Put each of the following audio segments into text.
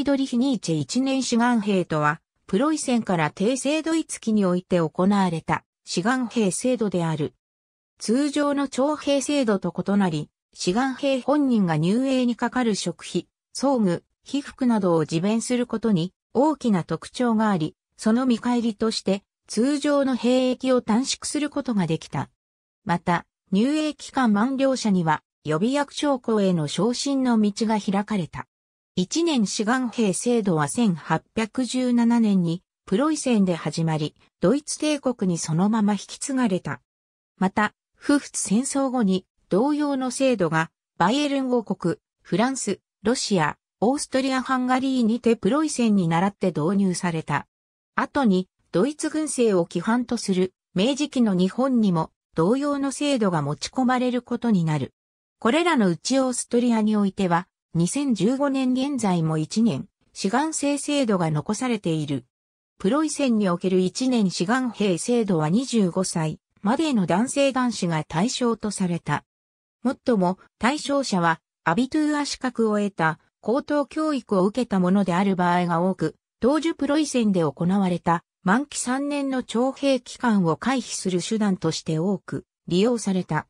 ードリヒ・ニーチェ一年志願兵とは、プロイセンから帝政ドイツ期において行われた志願兵制度である。通常の徴兵制度と異なり、志願兵本人が入営にかかる食費、装具、被服などを自弁することに大きな特徴があり、その見返りとして通常の兵役を短縮することができた。また、入営期間満了者には予備役将校への昇進の道が開かれた。一年志願兵制度は1817年にプロイセンで始まり、ドイツ帝国にそのまま引き継がれた。また、夫婦戦争後に同様の制度がバイエルン王国、フランス、ロシア、オーストリア・ハンガリーにてプロイセンに倣って導入された。後にドイツ軍政を規範とする明治期の日本にも同様の制度が持ち込まれることになる。これらのうちオーストリアにおいては2015年現在も1年、志願制制度が残されている。プロイセンにおける1年志願兵制度は25歳までの男性男子が対象とされた。もっとも対象者はアビトゥーア資格を得た高等教育を受けたものである場合が多く、当時プロイセンで行われた満期3年の徴兵期間を回避する手段として多く利用された。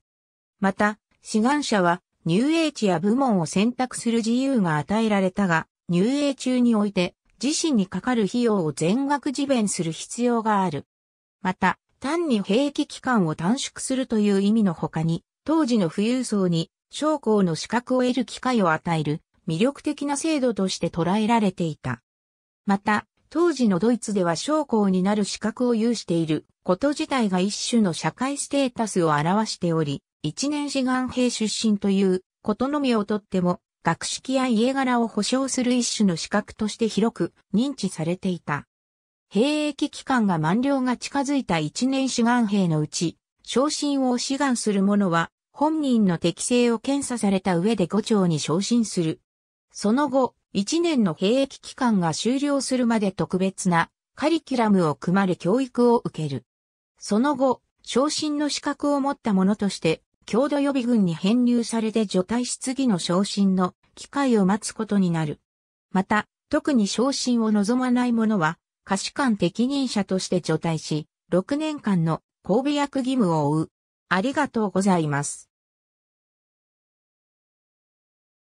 また、志願者は入営地や部門を選択する自由が与えられたが、入営中において、自身にかかる費用を全額自弁する必要がある。また、単に兵役期間を短縮するという意味の他に、当時の富裕層に将校の資格を得る機会を与える魅力的な制度として捉えられていた。また、当時のドイツでは将校になる資格を有していること自体が一種の社会ステータスを表しており、一年志願兵出身ということのみをとっても、学識や家柄を保障する一種の資格として広く認知されていた。兵役期間が満了が近づいた一年志願兵のうち、昇進を志願する者は、本人の適性を検査された上で五長に昇進する。その後、一年の兵役期間が終了するまで特別なカリキュラムを組まれ教育を受ける。その後、昇進の資格を持った者として、郷土予備軍に編入されて除隊し次の昇進の機会を待つことになる。また、特に昇進を望まない者は、可視官適任者として除隊し、6年間の神戸役義務を負う。ありがとうございます。